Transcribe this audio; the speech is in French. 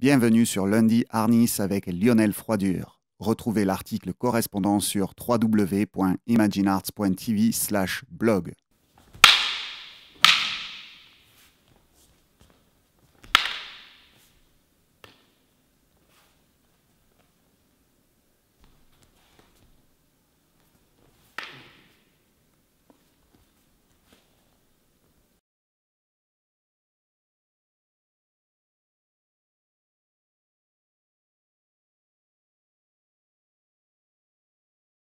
Bienvenue sur Lundi Arnis avec Lionel Froidure. Retrouvez l'article correspondant sur www.imaginearts.tv/blog.